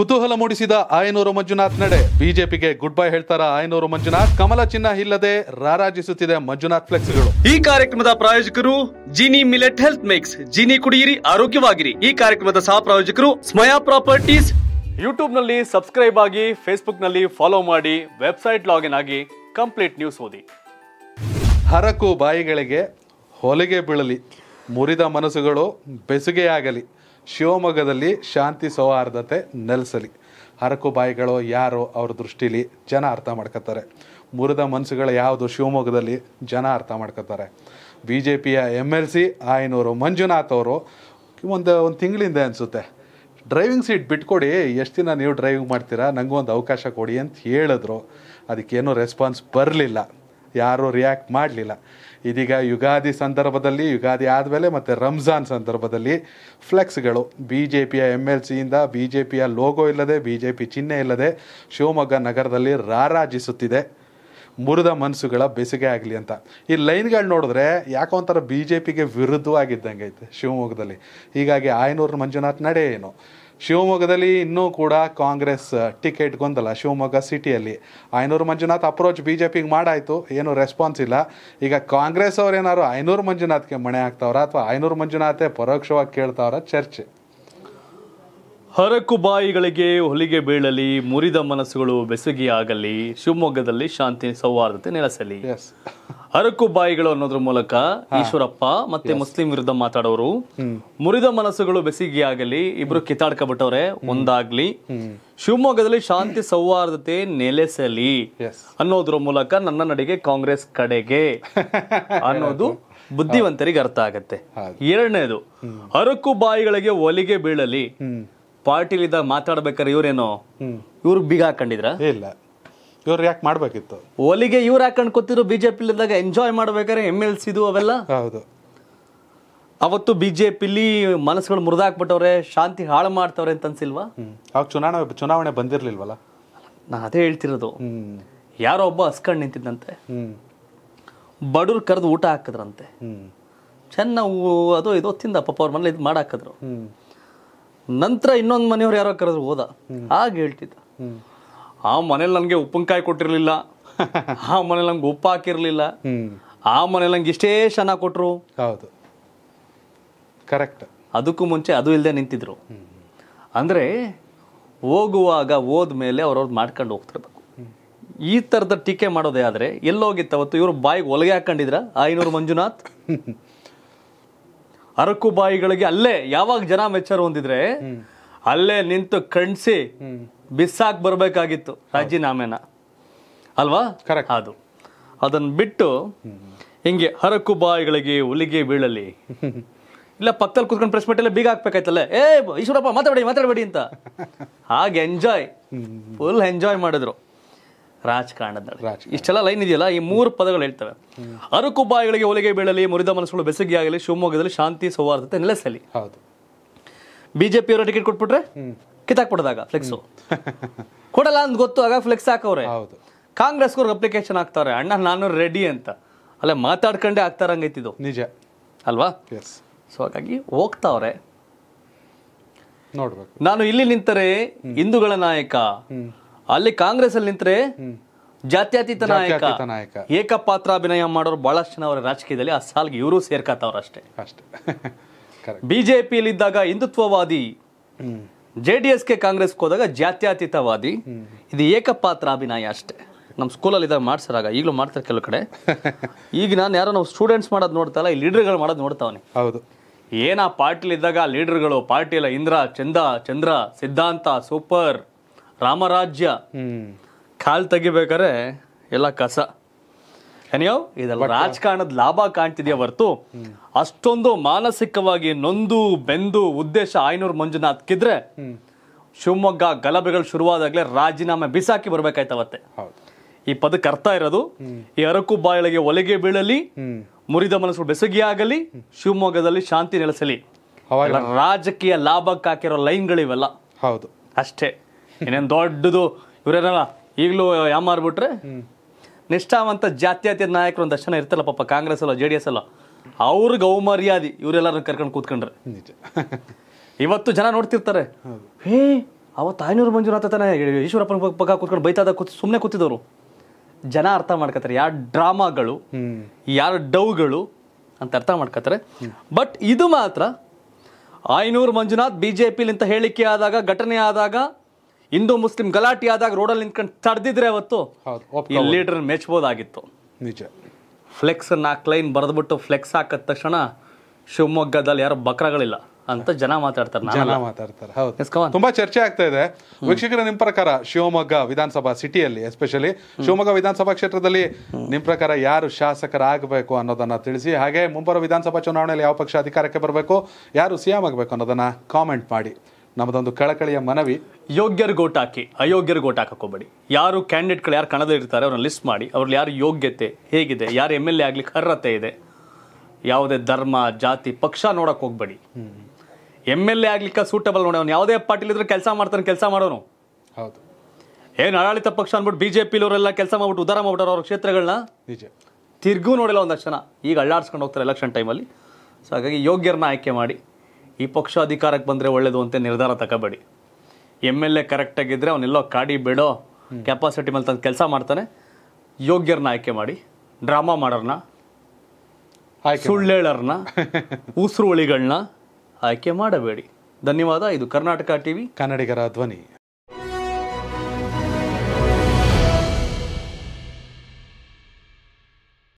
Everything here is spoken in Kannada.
ಕುತೂಹಲ ಮೂಡಿಸಿದ ಆಯನೂರು ಮಂಜುನಾಥ್ ನಡೆ ಬಿಜೆಪಿಗೆ ಗುಡ್ ಬೈ ಹೇಳ್ತಾರ ಆಯನೂರು ಮಂಜುನಾಥ್ ಕಮಲ ಚಿನ್ನ ಇಲ್ಲದೆ ರಾರಾಜಿಸುತ್ತಿದೆ ಮಂಜುನಾಥ್ ಫ್ಲೆಕ್ಸ್ಗಳು ಈ ಕಾರ್ಯಕ್ರಮದ ಪ್ರಾಯೋಜಕರು Jini millet health mix Jini ಕುಡಿಯಿರಿ ಆರೋಗ್ಯವಾಗಿರಿ ಈ ಕಾರ್ಯಕ್ರಮದ ಸಹ ಪ್ರಾಯೋಜಕರು ಸ್ಮಯಾ ಪ್ರಾಪರ್ಟೀಸ್ ಯೂಟ್ಯೂಬ್ ನಲ್ಲಿ ಸಬ್ಸ್ಕ್ರೈಬ್ ಆಗಿ ಫೇಸ್ಬುಕ್ ನಲ್ಲಿ ಫಾಲೋ ಮಾಡಿ ವೆಬ್ಸೈಟ್ ಲಾಗಿನ್ ಆಗಿ ಕಂಪ್ಲೀಟ್ ನ್ಯೂಸ್ ಓದಿ ಹರಕು ಬಾಯಿಗಳಿಗೆ ಹೊಲಿಗೆ ಬೀಳಲಿ ಮುರಿದ ಮನಸ್ಸುಗಳು ಬೆಸುಗೆಯಾಗಲಿ ಶಿವಮೊಗ್ಗದಲ್ಲಿ ಶಾಂತಿ ಸೌಹಾರ್ದತೆ ನೆಲೆಸಲಿ ಹರಕು ಬಾಯಿಗಳು ಯಾರು ಅವ್ರ ದೃಷ್ಟಿಲಿ ಜನ ಅರ್ಥ ಮಾಡ್ಕೋತಾರೆ ಮುರಿದ ಮನಸ್ಸುಗಳು ಯಾವುದು ಶಿವಮೊಗ್ಗದಲ್ಲಿ ಜನ ಅರ್ಥ ಮಾಡ್ಕೋತಾರೆ ಬಿ ಜೆ ಪಿಯ M L C Ayanur Manjunath ಅವರು ಒಂದು ಒಂದು ತಿಂಗಳಿಂದ ಅನಿಸುತ್ತೆ ಡ್ರೈವಿಂಗ್ ಸೀಟ್ ಬಿಟ್ಕೊಡಿ ಎಷ್ಟು ದಿನ ನೀವು ಡ್ರೈವಿಂಗ್ ಮಾಡ್ತೀರಾ ಒಂದು ಅವಕಾಶ ಕೊಡಿ ಅಂತ ಹೇಳಿದ್ರು ಅದಕ್ಕೇನೂ ರೆಸ್ಪಾನ್ಸ್ ಬರಲಿಲ್ಲ ಯಾರೂ ರಿಯಾಕ್ಟ್ ಮಾಡಲಿಲ್ಲ ಇದೀಗ ಯುಗಾದಿ ಸಂದರ್ಭದಲ್ಲಿ ಯುಗಾದಿ ಆದಮೇಲೆ ಮತ್ತು ರಂಜಾನ್ ಸಂದರ್ಭದಲ್ಲಿ ಫ್ಲೆಕ್ಸ್ಗಳು ಬಿ ಜೆ ಪಿಯ ಎಮ್ ಎಲ್ ಸಿಯಿಂದ ಬಿ ಜೆ ಪಿಯ ಲೋಗೋ ಇಲ್ಲದೆ ಬಿ ಜೆ ಪಿ ಚಿಹ್ನೆ ಇಲ್ಲದೆ ಶಿವಮೊಗ್ಗ ನಗರದಲ್ಲಿ ರಾರಾಜಿಸುತ್ತಿದೆ ಮುರಿದ ಮನಸ್ಸುಗಳ ಬೆಸಿಗೆ ಆಗಲಿ ಅಂತ ಈ ಲೈನ್ಗಳು ನೋಡಿದ್ರೆ ಯಾಕೋ ಒಂಥರ ಬಿ ಜೆ ಪಿಗೆ ವಿರುದ್ಧವಾಗಿದ್ದಂಗೆ ಐತೆ ಶಿವಮೊಗ್ಗದಲ್ಲಿ ಹೀಗಾಗಿ ಆಯನೂರು ಮಂಜುನಾಥ್ ನಡೆಯೇನು ಶಿವಮೊಗ್ಗದಲ್ಲಿ ಇನ್ನೂ ಕೂಡ ಕಾಂಗ್ರೆಸ್ ಟಿಕೆಟ್ ಗೊಂದಲ ಶಿವಮೊಗ್ಗ ಸಿಟಿಯಲ್ಲಿ ಐನೂರು ಮಂಜುನಾಥ್ ಅಪ್ರೋಚ್ ಬಿ ಜೆ ಪಿಗೆ ಮಾಡಾಯಿತು ಏನು ರೆಸ್ಪಾನ್ಸ್ ಇಲ್ಲ ಈಗ ಕಾಂಗ್ರೆಸ್ ಅವ್ರು ಐನೂರು ಮಂಜುನಾಥ್ಗೆ ಮಣೆ ಹಾಕ್ತವ್ರ ಅಥವಾ ಐನೂರು ಮಂಜುನಾಥೇ ಪರೋಕ್ಷವಾಗಿ ಕೇಳ್ತಾವ್ರ ಚರ್ಚೆ ಹರಕು ಬಾಯಿಗಳಿಗೆ ಹೊಲಿಗೆ ಬೀಳಲಿ ಮುರಿದ ಮನಸ್ಸುಗಳು ಆಗಲಿ ಶಿವಮೊಗ್ಗದಲ್ಲಿ ಶಾಂತಿ ಸೌಹಾರ್ದತೆ ನೆಲೆಸಲಿ ಹರಕು ಬಾಯಿಗಳು ಅನ್ನೋದ್ರ ಮೂಲಕ ಈಶ್ವರಪ್ಪ ಮತ್ತೆ ಮುಸ್ಲಿಂ ವಿರುದ್ಧ ಮಾತಾಡೋರು ಮುರಿದ ಮನಸ್ಸುಗಳು ಆಗಲಿ ಇಬ್ರು ಬಿಟ್ಟವ್ರೆ ಒಂದಾಗ್ಲಿ ಶಿವಮೊಗ್ಗದಲ್ಲಿ ಶಾಂತಿ ಸೌಹಾರ್ದತೆ ನೆಲೆಸಲಿ ಅನ್ನೋದ್ರ ಮೂಲಕ ನನ್ನ ನಡೆಗೆ ಕಾಂಗ್ರೆಸ್ ಕಡೆಗೆ ಅನ್ನೋದು ಬುದ್ಧಿವಂತರಿಗೆ ಅರ್ಥ ಆಗತ್ತೆ ಎರಡನೇದು ಹರಕು ಬಾಯಿಗಳಿಗೆ ಒಲಿಗೆ ಬೀಳಲಿ ಇದ್ದಾಗ ಮಾತಾಡ್ಬೇಕಾದ್ರೆ ಇವ್ರೇನೋ ಇವ್ರು ಬೀಗ ಹಾಕೊಂಡಿದ್ರ ಇಲ್ಲ ಇವ್ರು ಯಾಕೆ ಮಾಡ್ಬೇಕಿತ್ತು ಒಲಿಗೆ ಇವ್ರು ಹಾಕೊಂಡು ಬಿಜೆಪಿ ಇದ್ದಾಗ ಎಂಜಾಯ್ ಮಾಡ್ಬೇಕಾದ್ರೆ ಎಮ್ ಎಲ್ ಸಿದು ಅವೆಲ್ಲ ಹೌದು ಅವತ್ತು ಬಿಜೆಪಿಲಿ ಮನಸ್ಸುಗಳು ಮುರಿದಾಕ್ಬಿಟ್ಟವ್ರೆ ಶಾಂತಿ ಹಾಳು ಮಾಡ್ತವ್ರೆ ಅಂತ ಅನ್ಸಿಲ್ವಾ ಅವಾಗ ಚುನಾವಣೆ ಚುನಾವಣೆ ಬಂದಿರ್ಲಿಲ್ವಲ್ಲ ನಾ ಅದೇ ಹೇಳ್ತಿರೋದು ಯಾರೋ ಒಬ್ಬ ಹಸ್ಕಂಡ್ ನಿಂತಿದ್ದಂತೆ ಬಡವ್ರು ಕರೆದು ಊಟ ಹಾಕಿದ್ರಂತೆ ಚೆನ್ನ ಅದು ಇದು ತಿಂದ ಪಾಪ ಅವ್ರ ಮನೇಲಿ ಇದು ಮಾಡಾಕಿದ್ರು ನಂತರ ಇನ್ನೊಂದು ಮನೆಯವ್ರು ಯಾರೋ ಕರೆದ್ರು ಹೋದ ಆಗ ಹೇಳ್ತಿದ್ದ ಆ ಮನೇಲಿ ನನಗೆ ಉಪ್ಪಿನಕಾಯಿ ಕೊಟ್ಟಿರಲಿಲ್ಲ ಆ ಮನೇಲಿ ನಂಗೆ ಉಪ್ಪು ಹಾಕಿರಲಿಲ್ಲ ಆ ಮನೇಲಿ ನಂಗೆ ಇಷ್ಟೇ ಚೆನ್ನಾಗಿ ಕೊಟ್ಟರು ಹೌದು ಕರೆಕ್ಟ್ ಅದಕ್ಕೂ ಮುಂಚೆ ಅದು ಇಲ್ಲದೆ ನಿಂತಿದ್ರು ಅಂದರೆ ಹೋಗುವಾಗ ಹೋದ್ಮೇಲೆ ಅವ್ರವ್ರ್ ಮಾಡ್ಕೊಂಡು ಹೋಗ್ತಿರ್ಬೇಕು ಈ ಥರದ ಟೀಕೆ ಮಾಡೋದೇ ಆದರೆ ಅವತ್ತು ಇವರು ಬಾಯಿಗೆ ಒಲಗೆ ಹಾಕೊಂಡಿದ್ರ ಐನೂರು ಮಂಜುನಾಥ್ ಬಾಯಿಗಳಿಗೆ ಅಲ್ಲೇ ಯಾವಾಗ ಜನ ಮೆಚ್ಚರು ಹೊಂದಿದ್ರೆ ಅಲ್ಲೇ ನಿಂತು ಕಣ್ಸಿ ಬಿಸಾಕ್ ಬರಬೇಕಾಗಿತ್ತು ರಾಜೀನಾಮೆನ ಅಲ್ವಾ ಅದು ಅದನ್ನ ಬಿಟ್ಟು ಹಿಂಗೆ ಹರಕು ಬಾಯಿಗಳಿಗೆ ಹುಲಿಗೆ ಬೀಳಲಿ ಇಲ್ಲ ಪಕ್ಕದಲ್ಲಿ ಕೂತ್ಕೊಂಡು ಪ್ರೆಸ್ ಎಲ್ಲ ಬೀಗ ಹಾಕ್ಬೇಕಾಯ್ತಲ್ಲ ಏ ಈಶ್ವರಪ್ಪ ಮಾತಾಡಬೇಡಿ ಮಾತಾಡಬೇಡಿ ಅಂತ ಹಾಗೆ ಎಂಜಾಯ್ ಫುಲ್ ಎಂಜಾಯ್ ಮಾಡಿದ್ರು ರಾಜಕಾರಣದ ರಾಜ ಇಷ್ಟೆಲ್ಲ ಲೈನ್ ಇದೆಯಲ್ಲ ಈ ಮೂರು ಪದಗಳು ಹೇಳ್ತವೆ ಬಾಯಿಗಳಿಗೆ ಒಲಿಗೆ ಬೀಳಲಿ ಮುರಿದ ಮನಸ್ಸುಗಳು ಆಗಲಿ ಶಿವಮೊಗ್ಗದಲ್ಲಿ ಶಾಂತಿ ಸೌಹಾರ್ದತೆ ನೆಲೆಸಲಿ ಹೌದು ಅವರ ಟಿಕೆಟ್ ಕೊಟ್ಬಿಟ್ರೆ ಕಿತಾಕ್ಬಿಡ್ದಾಗ ಫ್ಲೆಕ್ಸು ಕೊಡಲ್ಲ ಅಂತ ಗೊತ್ತು ಆಗ ಫ್ಲೆಕ್ಸ್ ಹಾಕವ್ರೆ ಹೌದು ಅವ್ರಿಗೆ ಅಪ್ಲಿಕೇಶನ್ ಹಾಕ್ತಾರೆ ಅಣ್ಣ ನಾನು ರೆಡಿ ಅಂತ ಅಲ್ಲ ಮಾತಾಡ್ಕೊಂಡೇ ಆಗ್ತಾರಂಗೈತಿದು ನಿಜ ಅಲ್ವಾ ಸೊ ಹಾಗಾಗಿ ಹೋಗ್ತಾವ್ರೆ ನೋಡ್ಬೇಕು ನಾನು ಇಲ್ಲಿ ನಿಂತರೆ ಹಿಂದೂಗಳ ನಾಯಕ ಅಲ್ಲಿ ಕಾಂಗ್ರೆಸ್ ಅಲ್ಲಿ ನಿಂತರೆ ಜಾತ್ಯತೀತ ನಾಯಕ ನಾಯಕ ಅಭಿನಯ ಮಾಡೋರು ಬಹಳಷ್ಟು ಜನ ಅವರ ರಾಜಕೀಯದಲ್ಲಿ ಆ ಸಾಲಿಗೆ ಇವರು ಸೇರ್ಕತ್ತವ್ರ ಅಷ್ಟೇ ಅಷ್ಟೇ ಬಿಜೆಪಿಯಲ್ಲಿ ಇದ್ದಾಗ ಹಿಂದುತ್ವವಾದಿ ಜೆ ಡಿ ಎಸ್ಗೆ ಕಾಂಗ್ರೆಸ್ ಹೋದಾಗ ಜಾತ್ಯತೀತವಾದಿ ಇದು ಏಕಪಾತ್ರ ಅಭಿನಯ ಅಷ್ಟೇ ನಮ್ಮ ಸ್ಕೂಲಲ್ಲಿ ಇದಾಗ ಮಾಡ್ಸರಾಗ ಈಗಲೂ ಮಾಡ್ತಾರೆ ಕೆಲವು ಕಡೆ ಈಗ ನಾನು ಯಾರೋ ನಾವು ಸ್ಟೂಡೆಂಟ್ಸ್ ಮಾಡೋದು ನೋಡ್ತಾ ಈ ಲೀಡರ್ಗಳು ಮಾಡೋದು ನೋಡ್ತಾವನೆ ಹೌದು ಏನಾ ಪಾರ್ಟಿಲಿ ಇದ್ದಾಗ ಲೀಡರ್ಗಳು ಇಲ್ಲ ಇಂದ್ರ ಚಂದ ಚಂದ್ರ ಸಿದ್ಧಾಂತ ಸೂಪರ್ ರಾಮರಾಜ್ಯ ಕಾಲ್ ತೆಗಿಬೇಕಾರೆ ಎಲ್ಲ ಕಸ ಏನಿಯೋ ಇದೆಲ್ಲ ರಾಜಕಾರಣದ ಲಾಭ ಕಾಣ್ತಿದೆಯಾ ಹೊರತು ಅಷ್ಟೊಂದು ಮಾನಸಿಕವಾಗಿ ನೊಂದು ಬೆಂದು ಉದ್ದೇಶ ಆಯ್ನೂರು ಮಂಜುನಾಥ್ ಕಿದ್ರೆ ಶಿವಮೊಗ್ಗ ಗಲಭೆಗಳು ಶುರುವಾದಾಗಲೇ ರಾಜೀನಾಮೆ ಬಿಸಾಕಿ ಬರ್ಬೇಕಾಯ್ತವತ್ತೆ ಈ ಪದಕ್ಕೆ ಅರ್ಥ ಇರೋದು ಈ ಅರಕು ಬಾಯಳಿಗೆ ಒಲೆಗೆ ಬೀಳಲಿ ಮುರಿದ ಬೆಸಗಿ ಆಗಲಿ ಶಿವಮೊಗ್ಗದಲ್ಲಿ ಶಾಂತಿ ನೆಲೆಸಲಿ ರಾಜಕೀಯ ಲಾಭಕ್ಕಾಕಿರೋ ಲೈನ್ಗಳಿವೆಲ್ಲ ಹೌದು ಅಷ್ಟೇ ಏನೇನು ದೊಡ್ಡದು ಇವರೇನಲ್ಲ ಈಗಲೂ ಯಾವ ಮಾರ್ಬಿಟ್ರೆ ನಿಷ್ಠಾವಂತ ಜಾತ್ಯತೀತ ನಾಯಕರು ಒಂದು ದರ್ಶನ ಇರ್ತಲ್ಲ ಪಾಪ ಕಾಂಗ್ರೆಸ್ ಅಲ್ಲ ಜೆ ಡಿ ಎಸ್ ಅಲ್ಲ ಅವ್ರಿಗೆ ಗೌಮರ್ಯಾದಿ ಇವರೆಲ್ಲರನ್ನ ಕರ್ಕೊಂಡು ಕೂತ್ಕೊಂಡ್ರೆ ಇವತ್ತು ಜನ ನೋಡ್ತಿರ್ತಾರೆ ಹೇ ಅವತ್ತು ಆಯ್ನೂರು ಮಂಜುನಾಥ ತಾನೆ ಈಶ್ವರಪ್ಪನ ಪಕ್ಕ ಕೂತ್ಕೊಂಡು ಬೈತಾದ ಕೂತ್ ಸುಮ್ಮನೆ ಕೂತಿದವರು ಜನ ಅರ್ಥ ಮಾಡ್ಕೋತಾರೆ ಯಾರು ಡ್ರಾಮಾಗಳು ಯಾರ ಡೌಗಳು ಅಂತ ಅರ್ಥ ಮಾಡ್ಕೋತಾರೆ ಬಟ್ ಇದು ಮಾತ್ರ ಆಯ್ನೂರು ಮಂಜುನಾಥ್ ಬಿ ಜೆ ಪಿಲಿಂತ ಹೇಳಿಕೆ ಆದಾಗ ಘಟನೆ ಆದಾಗ ಹಿಂದೂ ಮುಸ್ಲಿಂ ಗಲಾಟಿ ಆದಾಗ ರೋಡಲ್ಲಿ ನಿಂತ್ಕೊಂಡು ತಡೆದಿದ್ರೆ ಅವತ್ತು ಈ ಲೀಡರ್ ಮೆಚ್ಬೋದಾಗಿತ್ತು ನಿಜ ಫ್ಲೆಕ್ಸ್ ನಾಲ್ಕು ಲೈನ್ ಬರೆದ್ಬಿಟ್ಟು ಫ್ಲೆಕ್ಸ್ ಹಾಕಿದ ತಕ್ಷಣ ಶಿವಮೊಗ್ಗದಲ್ಲಿ ಯಾರು ಬಕ್ರಗಳಿಲ್ಲ ಅಂತ ಜನ ಮಾತಾಡ್ತಾರೆ ಜನ ಮಾತಾಡ್ತಾರೆ ಹೌದು ತುಂಬಾ ಚರ್ಚೆ ಆಗ್ತಾ ಇದೆ ವೀಕ್ಷಕರ ನಿಮ್ ಪ್ರಕಾರ ಶಿವಮೊಗ್ಗ ವಿಧಾನಸಭಾ ಸಿಟಿಯಲ್ಲಿ ಎಸ್ಪೆಷಲಿ ಶಿವಮೊಗ್ಗ ವಿಧಾನಸಭಾ ಕ್ಷೇತ್ರದಲ್ಲಿ ನಿಮ್ ಪ್ರಕಾರ ಯಾರು ಶಾಸಕರಾಗಬೇಕು ಅನ್ನೋದನ್ನ ತಿಳಿಸಿ ಹಾಗೆ ಮುಂಬರುವ ವಿಧಾನಸಭಾ ಚುನಾವಣೆಯಲ್ಲಿ ಯಾವ ಪಕ್ಷ ಅಧಿಕಾರಕ್ಕೆ ಬರಬೇಕು ಯಾರು ಸಿಎಂ ಆಗಬೇಕು ಅನ್ನೋದನ್ನ ಕಾಮೆಂಟ್ ಮಾಡಿ ನಮ್ಮದೊಂದು ಕಳಕಳಿಯ ಮನವಿ ಯೋಗ್ಯರು ಹಾಕಿ ಅಯೋಗ್ಯರು ಹಾಕೋಬೇಡಿ ಯಾರು ಕ್ಯಾಂಡಿಡೇಟ್ಗಳು ಯಾರು ಕಣದಲ್ಲಿ ಇರ್ತಾರೆ ಅವ್ರನ್ನ ಲಿಸ್ಟ್ ಮಾಡಿ ಅವ್ರಲ್ಲಿ ಯಾರು ಯೋಗ್ಯತೆ ಹೇಗಿದೆ ಯಾರು ಎಮ್ ಎಲ್ ಎ ಆಗ್ಲಿಕ್ಕೆ ಅರ್ಹತೆ ಇದೆ ಯಾವುದೇ ಧರ್ಮ ಜಾತಿ ಪಕ್ಷ ನೋಡೋಕೆ ಹೋಗ್ಬೇಡಿ ಎಮ್ ಎಲ್ ಎ ಆಗ್ಲಿಕ್ಕೆ ಸೂಟಬಲ್ ನೋಡಿ ಅವ್ನು ಯಾವುದೇ ಪಾರ್ಟಿಲಿ ಇದ್ರೆ ಕೆಲಸ ಮಾಡ್ತಾನೆ ಕೆಲಸ ಮಾಡೋನು ಹೌದು ಏನು ಆಡಳಿತ ಪಕ್ಷ ಅಂದ್ಬಿಟ್ಟು ಬಿ ಜೆ ಪಿಲವರೆಲ್ಲ ಕೆಲಸ ಮಾಡ್ಬಿಟ್ಟು ಉದಾರ ಮಾಡ್ಬಿಟ್ಟಾರ ಅವ್ರ ಕ್ಷೇತ್ರಗಳನ್ನ ನಿಜ ತಿರ್ಗೂ ನೋಡಿಲ್ಲ ಒಂದಷ್ಟು ಜನ ಈಗ ಅಳ್ಳಾಡ್ಸ್ಕೊಂಡು ಹೋಗ್ತಾರೆ ಎಲೆಕ್ಷನ್ ಟೈಮಲ್ಲಿ ಸೊ ಹಾಗಾಗಿ ಯೋಗ್ಯರನ್ನ ಆಯ್ಕೆ ಮಾಡಿ ಈ ಪಕ್ಷ ಅಧಿಕಾರಕ್ಕೆ ಬಂದರೆ ಒಳ್ಳೆಯದು ಅಂತ ನಿರ್ಧಾರ ತಗೋಬೇಡಿ ಎಮ್ ಎಲ್ ಎ ಕರೆಕ್ಟಾಗಿದ್ದರೆ ಅವನೆಲ್ಲೋ ಕಾಡಿ ಬೇಡೋ ಕೆಪಾಸಿಟಿ ಮೇಲೆ ತಂದು ಕೆಲಸ ಮಾಡ್ತಾನೆ ಯೋಗ್ಯರನ್ನ ಆಯ್ಕೆ ಮಾಡಿ ಡ್ರಾಮಾ ಮಾಡೋರ್ನ ಸುಳ್ಳೇಳರ್ನ ಉಸಿರುಳಿಗಳನ್ನ ಆಯ್ಕೆ ಮಾಡಬೇಡಿ ಧನ್ಯವಾದ ಇದು ಕರ್ನಾಟಕ ವಿ ಕನ್ನಡಿಗರ ಧ್ವನಿ